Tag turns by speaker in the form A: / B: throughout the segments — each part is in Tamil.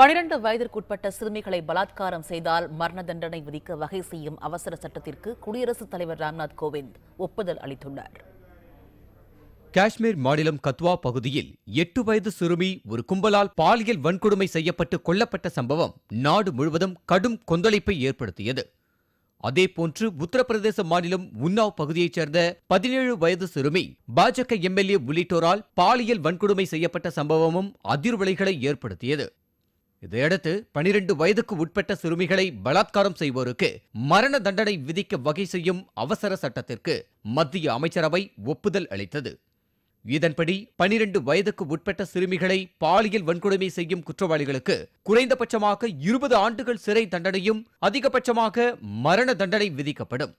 A: பனிரண்டு வயதிற்குட்பட்ட சிறுமிகளை பலாத்காரம் செய்தால் மரண தண்டனை விதிக்க வகை செய்யும் அவசர சட்டத்திற்கு குடியரசுத் தலைவர் ராம்நாத் கோவிந்த் ஒப்புதல் அளித்துள்ளார் காஷ்மீர் மாநிலம் கத்வா பகுதியில் எட்டு வயது சிறுமி ஒரு கும்பலால் பாலியல் வன்கொடுமை செய்யப்பட்டு கொல்லப்பட்ட சம்பவம் நாடு முழுவதும் கடும் கொந்தளிப்பை ஏற்படுத்தியது அதேபோன்று உத்தரப்பிரதேச மாநிலம் உன்னாவ் பகுதியைச் சேர்ந்த பதினேழு வயது சிறுமி பாஜக எம்எல்ஏ உள்ளிட்டோரால் பாலியல் வன்கொடுமை செய்யப்பட்ட சம்பவமும் அதிர்வலைகளை ஏற்படுத்தியது இதையடுத்து பனிரெண்டு வயதுக்கு உட்பட்ட சிறுமிகளை பலாத்காரம் செய்வோருக்கு மரண தண்டனை விதிக்க வகை செய்யும் அவசர சட்டத்திற்கு மத்திய அமைச்சரவை ஒப்புதல் அளித்தது இதன்படி பனிரெண்டு வயதுக்கு உட்பட்ட சிறுமிகளை பாலியல் வன்கொடுமை செய்யும் குற்றவாளிகளுக்கு குறைந்தபட்சமாக இருபது ஆண்டுகள் சிறை தண்டனையும் அதிகபட்சமாக மரண தண்டனை விதிக்கப்படும்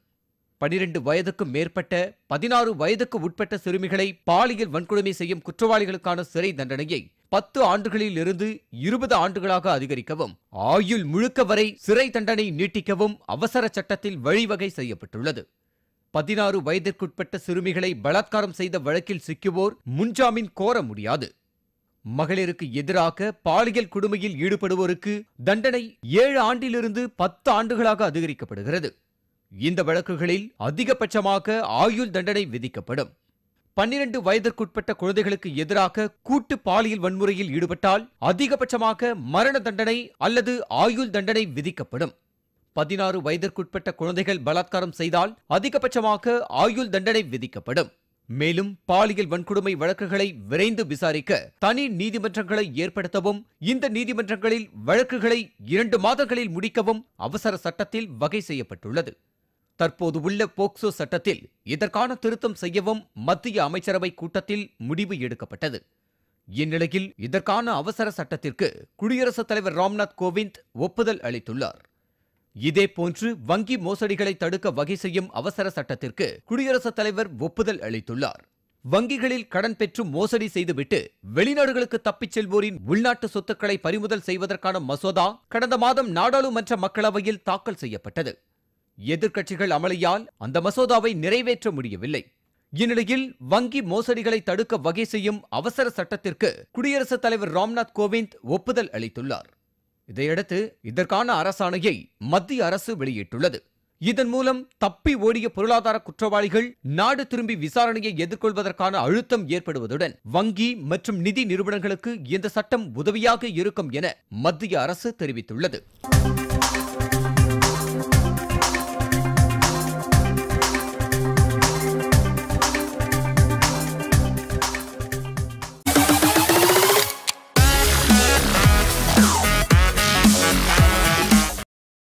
A: பனிரெண்டு வயதுக்கும் மேற்பட்ட பதினாறு வயதுக்கு உட்பட்ட சிறுமிகளை பாலியல் வன்கொடுமை செய்யும் குற்றவாளிகளுக்கான சிறை தண்டனையை பத்து ஆண்டுகளில் இருந்து இருபது ஆண்டுகளாக அதிகரிக்கவும் ஆயுள் முழுக்க வரை சிறை தண்டனை நீட்டிக்கவும் அவசர சட்டத்தில் வழிவகை செய்யப்பட்டுள்ளது பதினாறு வயதிற்குட்பட்ட சிறுமிகளை பலாத்காரம் செய்த வழக்கில் சிக்குவோர் முன்ஜாமீன் கோர முடியாது மகளிருக்கு எதிராக பாலியல் கொடுமையில் ஈடுபடுவோருக்கு தண்டனை ஏழு ஆண்டிலிருந்து பத்து ஆண்டுகளாக அதிகரிக்கப்படுகிறது இந்த வழக்குகளில் அதிகபட்சமாக ஆயுள் தண்டனை விதிக்கப்படும் பன்னிரண்டு வயதிற்குட்பட்ட குழந்தைகளுக்கு எதிராக கூட்டு பாலியல் வன்முறையில் ஈடுபட்டால் அதிகபட்சமாக மரண தண்டனை அல்லது ஆயுள் தண்டனை விதிக்கப்படும் பதினாறு வயதிற்குட்பட்ட குழந்தைகள் பலாத்காரம் செய்தால் அதிகபட்சமாக ஆயுள் தண்டனை விதிக்கப்படும் மேலும் பாலியல் வன்கொடுமை வழக்குகளை விரைந்து விசாரிக்க தனி நீதிமன்றங்களை ஏற்படுத்தவும் இந்த நீதிமன்றங்களில் வழக்குகளை இரண்டு மாதங்களில் முடிக்கவும் அவசர சட்டத்தில் வகை செய்யப்பட்டுள்ளது தற்போது உள்ள போக்சோ சட்டத்தில் இதற்கான திருத்தம் செய்யவும் மத்திய அமைச்சரவை கூட்டத்தில் முடிவு எடுக்கப்பட்டது இந்நிலையில் இதற்கான அவசர சட்டத்திற்கு குடியரசுத் தலைவர் ராம்நாத் கோவிந்த் ஒப்புதல் அளித்துள்ளார் இதேபோன்று வங்கி மோசடிகளை தடுக்க வகை செய்யும் அவசர சட்டத்திற்கு குடியரசுத் தலைவர் ஒப்புதல் அளித்துள்ளார் வங்கிகளில் கடன் பெற்று மோசடி செய்துவிட்டு வெளிநாடுகளுக்கு தப்பிச் செல்வோரின் உள்நாட்டு சொத்துக்களை பறிமுதல் செய்வதற்கான மசோதா கடந்த மாதம் நாடாளுமன்ற மக்களவையில் தாக்கல் செய்யப்பட்டது எதிர்க்கட்சிகள் அமளியால் அந்த மசோதாவை நிறைவேற்ற முடியவில்லை இந்நிலையில் வங்கி மோசடிகளை தடுக்க வகை செய்யும் அவசர சட்டத்திற்கு குடியரசுத் தலைவர் ராம்நாத் கோவிந்த் ஒப்புதல் அளித்துள்ளார் இதையடுத்து இதற்கான அரசாணையை மத்திய அரசு வெளியிட்டுள்ளது இதன் மூலம் தப்பி ஓடிய பொருளாதார குற்றவாளிகள் நாடு திரும்பி விசாரணையை எதிர்கொள்வதற்கான அழுத்தம் ஏற்படுவதுடன் வங்கி மற்றும் நிதி நிறுவனங்களுக்கு இந்த சட்டம் உதவியாக இருக்கும் என மத்திய அரசு தெரிவித்துள்ளது